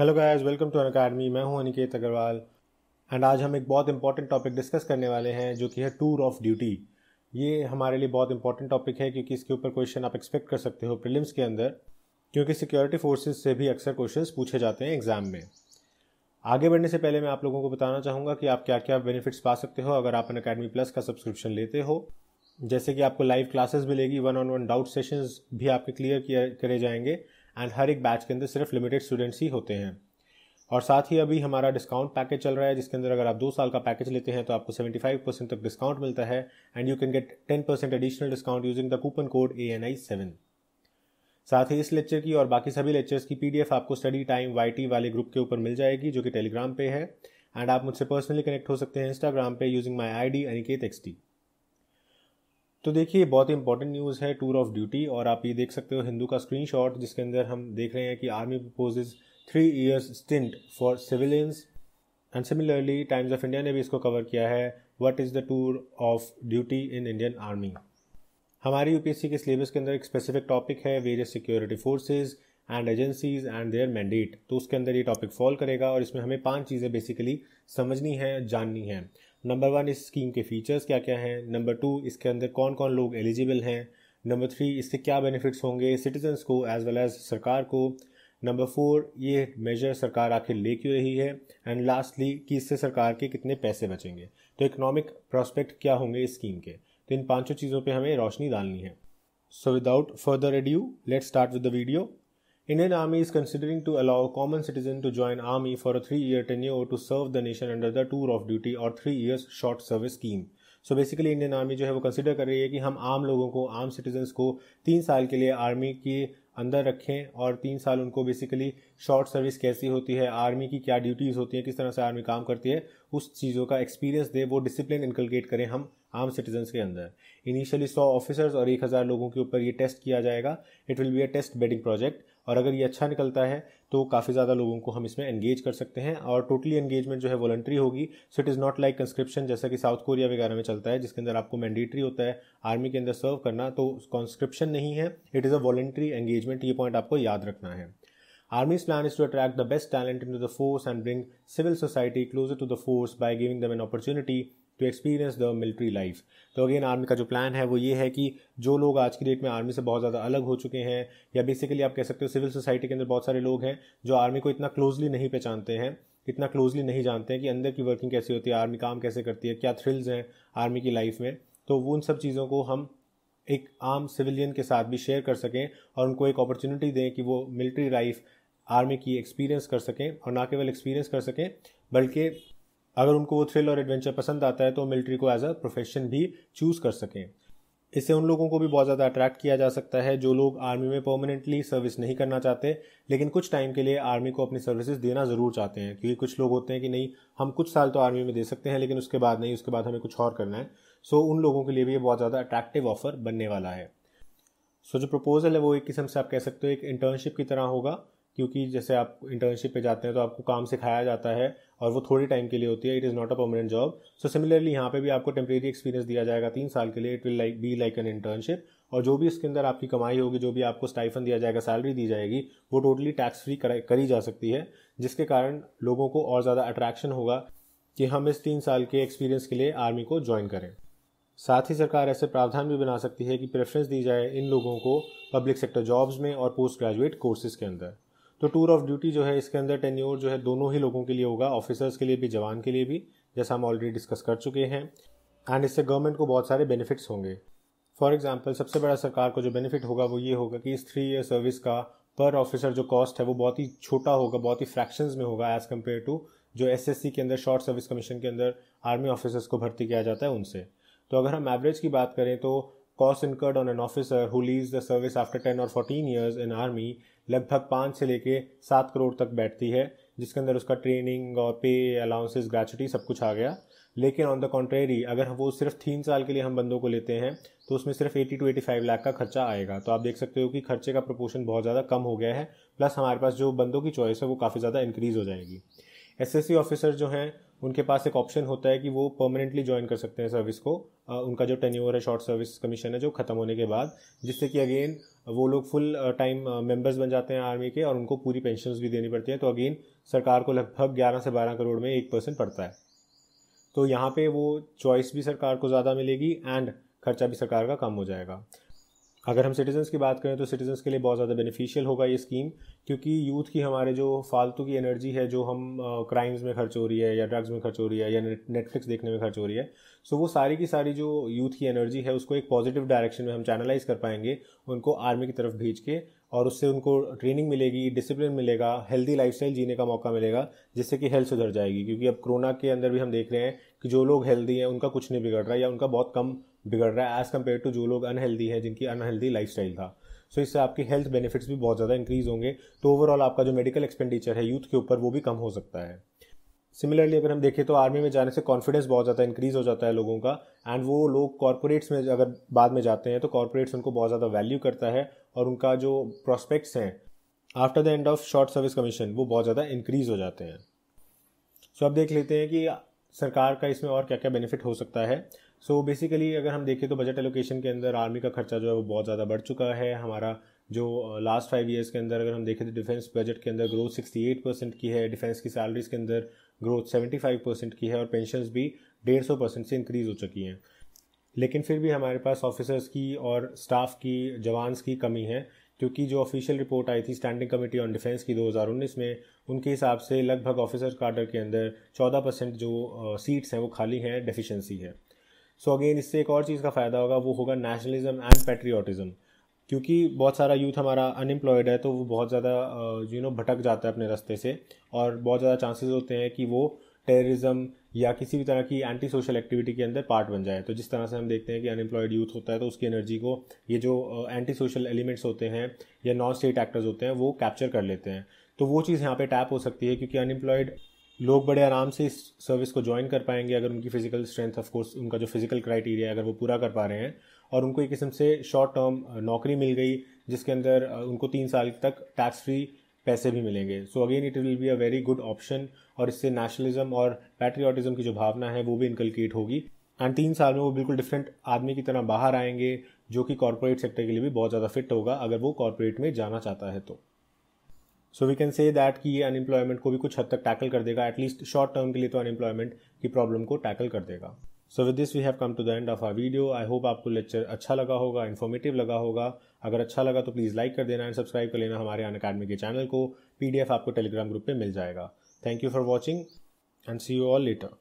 Hello guys welcome to Unacademy मैं हूं Aniket Agarwal and आज हम एक बहुत इंपॉर्टेंट टॉपिक डिस्कस करने वाले हैं जो कि है टूर ऑफ ड्यूटी ये हमारे लिए बहुत इंपॉर्टेंट टॉपिक है क्योंकि इसके ऊपर क्वेश्चन आप एक्सपेक्ट कर सकते हो प्रिलिम्स के अंदर क्योंकि सिक्योरिटी फोर्सेज से भी अक्सर क्वेश्चन पूछे जाते हैं एग्जाम में आगे बढ़ने से पहले मैं आप लोगों को बताना चाहूँगा कि आप क्या क्या बेनिफिट्स पा सकते हो अगर आप अन अकेडमी प्लस का सब्सक्रिप्शन लेते हो जैसे कि आपको लाइव क्लासेस मिलेगी one on one doubt sessions भी आपके क्लियर किए करे जाएंगे एंड हर एक बैच के अंदर सिर्फ लिमिटेड स्टूडेंट्स ही होते हैं और साथ ही अभी हमारा डिस्काउंट पैकेज चल रहा है जिसके अंदर अगर आप दो साल का पैकेज लेते हैं तो आपको 75 परसेंट तक डिस्काउंट मिलता है and you can get 10 percent additional discount using the coupon code A N I seven साथ ही इस लेक्चर की और बाकी सभी लेक्चर्स की पी आपको स्टडी टाइम वाई वाले ग्रुप के ऊपर मिल जाएगी जो कि टेलीग्राम पे है एंड आप मुझसे पर्सनली कनेक्ट हो सकते हैं इंस्टाग्राम पे using my I D Aniket एक्सटी तो देखिए बहुत इंपॉर्टेंट न्यूज़ है टूर ऑफ ड्यूटी और आप ये देख सकते हो हिंदू का स्क्रीन जिसके अंदर हम देख रहे हैं कि army proposes three years stint for civilians and similarly Times of India ने भी इसको कवर किया है what is the tour of duty in Indian army हमारी यूपीएससी के सिलेबस के अंदर एक स्पेसिफिक टॉपिक है various security forces and agencies and their mandate तो उसके अंदर ये टॉपिक फॉल करेगा और इसमें हमें पांच चीज़ें बेसिकली समझनी है जाननी है नंबर वन इस स्कीम के फीचर्स क्या क्या हैं नंबर टू इसके अंदर कौन कौन लोग एलिजिबल हैं नंबर थ्री इससे क्या बेनिफिट्स होंगे सिटीजन्स को एज वेल एज सरकार को नंबर फोर ये मेजर सरकार आखिर ले क्यों रही है एंड लास्टली कि इससे सरकार के कितने पैसे बचेंगे तो इकोनॉमिक प्रोस्पेक्ट क्या होंगे इस स्कीम के तो इन पांचों चीज़ों पे हमें रोशनी डालनी है so without further adieu let start with the video Indian Army is considering to allow common citizen to join army for a 3-year tenure to serve the nation under the tour of duty or 3 years short service scheme. So basically Indian army जो है वो consider कर रही है कि हम आम लोगों को आम सिटीजन्स को तीन साल के लिए आर्मी के अंदर रखें और तीन साल उनको बेसिकली शॉर्ट सर्विस कैसी होती है आर्मी की क्या ड्यूटीज़ होती हैं किस तरह से आर्मी काम करती है उस चीज़ों का एक्सपीरियंस दे वो डिसिप्लिन इनकलकेट करें हम आम सिटीजन्स के अंदर इनिशियली सौ ऑफिसर्स और एक हज़ार लोगों के ऊपर ये टेस्ट किया जाएगा it will be a test bedding project और अगर ये अच्छा निकलता है तो काफ़ी ज़्यादा लोगों को हम इसमें एंगेज कर सकते हैं और टोटली एंगेजमेंट जो है वॉलंट्री होगी so it is not like conscription जैसा कि साउथ कोरिया वगैरह में चलता है जिसके अंदर आपको मैंडेटरी होता है आर्मी के अंदर सर्व करना तो कॉन्स्क्रिप्शन नहीं है it is a voluntary engagement ये पॉइंट आपको याद रखना है plan is to attract the best talent in to the force and bring civil society closer to the force by giving them an opportunity to experience the military life तो again army का जो plan है वो ये है कि जो लोग आज की डेट में आर्मी से बहुत ज़्यादा अलग हो चुके हैं या बेसिकली आप कह सकते हो सिविल सोसाइटी के अंदर बहुत सारे लोग हैं जो आर्मी को इतना क्लोजली नहीं पहचानते हैं इतना क्लोजली नहीं जानते हैं कि अंदर की वर्किंग कैसी होती है आर्मी काम कैसे करती है क्या थ्रिल्स हैं आर्मी की लाइफ में तो वो उन सब चीज़ों को हम एक आम सिविलियन के साथ भी शेयर कर सकें और उनको एक अपॉर्चुनिटी दें कि वो मिलिट्री लाइफ आर्मी की एक्सपीरियंस कर सकें और ना केवल एक्सपीरियंस कर सकें बल्कि अगर उनको वो थ्रिल और एडवेंचर पसंद आता है तो मिलिट्री को एज अ प्रोफेशन भी चूज़ कर सकें इससे उन लोगों को भी बहुत ज़्यादा अट्रैक्ट किया जा सकता है जो लोग आर्मी में परमानेंटली सर्विस नहीं करना चाहते लेकिन कुछ टाइम के लिए आर्मी को अपनी सर्विसेज देना ज़रूर चाहते हैं क्योंकि कुछ लोग होते हैं कि नहीं हम कुछ साल तो आर्मी में दे सकते हैं लेकिन उसके बाद नहीं उसके बाद हमें कुछ और करना है सो उन लोगों के लिए भी ये बहुत ज़्यादा अट्रैक्टिव ऑफर बनने वाला है सो so, जो प्रपोज़ल है वो एक किस्म से आप कह सकते हो एक इंटर्नशिप की तरह होगा क्योंकि जैसे आप इंटर्नशिप पे जाते हैं तो आपको काम सिखाया जाता है और वो थोड़ी टाइम के लिए होती है it is not a permanent job so similarly यहाँ पे भी आपको टेम्प्रेरी एक्सपीरियंस दिया जाएगा तीन साल के लिए it will like be like an internship और जो भी इसके अंदर आपकी कमाई होगी जो भी आपको स्टाइफन दिया जाएगा सैलरी दी जाएगी वो टोटली टैक्स फ्री करी जा सकती है जिसके कारण लोगों को और ज़्यादा अट्रैक्शन होगा कि हम इस तीन साल के एक्सपीरियंस के लिए आर्मी को ज्वाइन करें साथ ही सरकार ऐसे प्रावधान भी बना सकती है कि प्रेफरेंस दी जाए इन लोगों को पब्लिक सेक्टर जॉब्स में और पोस्ट ग्रेजुएट कोर्सेज के अंदर तो टूर ऑफ ड्यूटी जो है इसके अंदर टेन्योर जो है दोनों ही लोगों के लिए होगा ऑफिसर्स के लिए भी जवान के लिए भी जैसा हम ऑलरेडी डिस्कस कर चुके हैं एंड इससे गवर्नमेंट को बहुत सारे बेनिफिट्स होंगे फॉर एग्जाम्पल सबसे बड़ा सरकार को जो बेनिफिट होगा वो ये होगा कि इस थ्री ईयर सर्विस का पर ऑफिसर जो कॉस्ट है वो बहुत ही छोटा होगा बहुत ही फ्रैक्शन में होगा एज़ कम्पेयर टू जो एस के अंदर शॉर्ट सर्विस कमीशन के अंदर आर्मी ऑफिसर्स को भर्ती किया जाता है उनसे तो अगर हम एवरेज की बात करें तो cost incurred on an officer who leaves the service after ten और फोर्टीन ईयर्स इन आर्मी लगभग पाँच से लेके सात करोड़ तक बैठती है जिसके अंदर उसका ट्रेनिंग और पे अलाउंसेस ग्रेचुटी सब कुछ आ गया लेकिन ऑन द कॉन्ट्रेरी अगर वो सिर्फ तीन साल के लिए हम बंदों को लेते हैं तो उसमें सिर्फ eighty to eighty five lakh का खर्चा आएगा तो आप देख सकते हो कि खर्चे का प्रपोर्शन बहुत ज़्यादा कम हो गया है प्लस हमारे पास जो बंदों की चॉइस है वो काफ़ी ज़्यादा इंक्रीज़ हो जाएगी एस ऑफिसर जो हैं उनके पास एक ऑप्शन होता है कि वो परमानेंटली ज्वाइन कर सकते हैं सर्विस को उनका जो टेन्योर है शॉर्ट सर्विस कमीशन है जो ख़त्म होने के बाद जिससे कि अगेन वो लोग फुल टाइम मेंबर्स बन जाते हैं आर्मी के और उनको पूरी पेंशन भी देनी पड़ती है तो अगेन सरकार को लगभग ग्यारह से बारह करोड़ में एक परसेंट पड़ता है तो यहाँ पे वो चॉइस भी सरकार को ज़्यादा मिलेगी एंड खर्चा भी सरकार का कम हो जाएगा अगर हम सिटीजन्स की बात करें तो सिटीजन्स के लिए बहुत ज़्यादा बेनिफिशियल होगा ये स्कीम क्योंकि यूथ की हमारे जो फालतू की एनर्जी है जो हम क्राइम्स में खर्च हो रही है या ड्रग्स में खर्च हो रही है या नेटफ्लिक्स देखने में खर्च हो रही है सो वो सारी की सारी जो यूथ की एनर्जी है उसको एक पॉजिटिव डायरेक्शन में हम चैनलाइज कर पाएंगे उनको आर्मी की तरफ भेज के और उससे उनको ट्रेनिंग मिलेगी डिसिप्लिन मिलेगा हेल्दी लाइफ जीने का मौका मिलेगा जिससे कि हेल्थ सुधर जाएगी क्योंकि अब कोरोना के अंदर भी हम देख रहे हैं कि जो लोग हेल्दी हैं उनका कुछ नहीं बिगड़ रहा है या उनका बहुत कम बिगड़ रहा है एज़ कम्पेयर टू जो लोग अनहेल्दी है जिनकी अनहेल्दी लाइफ था सो so, इससे आपकी हेल्थ बेनिफिट्स भी बहुत ज़्यादा इंक्रीज होंगे तो ओवरऑल आपका जो मेडिकल एक्सपेंडिचर है यूथ के ऊपर वो भी कम हो सकता है सिमिलरली अगर हम देखें तो आर्मी में जाने से कॉन्फिडेंस बहुत ज़्यादा इंक्रीज़ हो जाता है लोगों का एंड वो लोग कॉरपोरेट्स में अगर बाद में जाते हैं तो कॉरपोरेट्स उनको बहुत ज़्यादा वैल्यू करता है और उनका जो प्रॉस्पेक्ट्स हैं after the end of short service commission वो बहुत ज़्यादा इंक्रीज़ हो जाते हैं सो so, अब देख लेते हैं कि सरकार का इसमें और क्या क्या बेनिफिट हो सकता है सो so बेसिकली अगर हम देखें तो बजट एलोकेशन के अंदर आर्मी का खर्चा जो है वो बहुत ज़्यादा बढ़ चुका है हमारा जो लास्ट फाइव ईयर्स के अंदर अगर हम देखें तो डिफेंस बजट के अंदर ग्रोथ सिक्सटी एट परसेंट की है डिफेंस की सैलरीज के अंदर ग्रोथ सेवेंटी फाइव परसेंट की है और पेंशन भी डेढ़ सौ परसेंट से इंक्रीज़ हो चुकी हैं लेकिन फिर भी हमारे पास ऑफिसर्स की और स्टाफ की जवान्स की कमी है क्योंकि जो ऑफिशियल रिपोर्ट आई थी स्टैंडिंग कमेटी ऑन डिफेंस की 2019 में उनके हिसाब से लगभग ऑफिसर कार्डर के अंदर 14 परसेंट जो सीट्स हैं वो खाली हैं डेफिशिएंसी है सो so अगेन इससे एक और चीज़ का फ़ायदा होगा वो होगा नेशनलिज्म एंड पेट्रियाटिज़म क्योंकि बहुत सारा यूथ हमारा अनएम्प्लॉयड है तो वो बहुत ज़्यादा यू नो भटक जाता है अपने रास्ते से और बहुत ज़्यादा चांसेस होते हैं कि वो टेररिज्म या किसी भी तरह की एंटी सोशल एक्टिविटी के अंदर पार्ट बन जाए तो जिस तरह से हम देखते हैं कि अनएम्प्लॉयड यूथ होता है तो उसकी एनर्जी को ये जो एंटी सोशल एलिमेंट्स होते हैं या नॉन स्टेट एक्टर्स होते हैं वो कैप्चर कर लेते हैं तो वो चीज़ यहाँ पे टैप हो सकती है क्योंकि अनएम्प्लॉयड लोग बड़े आराम से इस सर्विस को ज्वाइन कर पाएंगे अगर उनकी फ़िज़िकल स्ट्रेंथ ऑफ कोर्स उनका जो फिज़िकल क्राइटेरिया अगर वो पूरा कर पा रहे हैं और उनको एक किस्म से शॉर्ट टर्म नौकरी मिल गई जिसके अंदर उनको तीन साल तक टैक्स फ्री पैसे भी मिलेंगे so again it will be a very good option और इससे नेशनलिज्म और पैट्रियाटिज्म की जो भावना है वो भी इनकलकेट होगी एंड तीन साल में वो बिल्कुल डिफरेंट आदमी की तरह बाहर आएंगे जो कि कॉरपोरेट सेक्टर के लिए भी बहुत ज़्यादा फिट होगा अगर वो कॉरपोरेट में जाना चाहता है तो so we can say that कि ये अनएम्प्लॉयमेंट को भी कुछ हद तक टैकल कर देगा एटलीस्ट शॉर्ट टर्म के लिए तो अनएम्प्लॉयमेंट की प्रॉब्लम को टैकल कर देगा so with this we have come to the end of our video I hope आपको लेक्चर अच्छा लगा होगा इन्फॉर्मेटिव लगा होगा अगर अच्छा लगा तो प्लीज़ लाइक कर देना एंड सब्सक्राइब कर लेना हमारे अन अकेडमी के चैनल को एफ आपको टेलीग्राम ग्रुप पर मिल जाएगा thank you for watching and see you all letter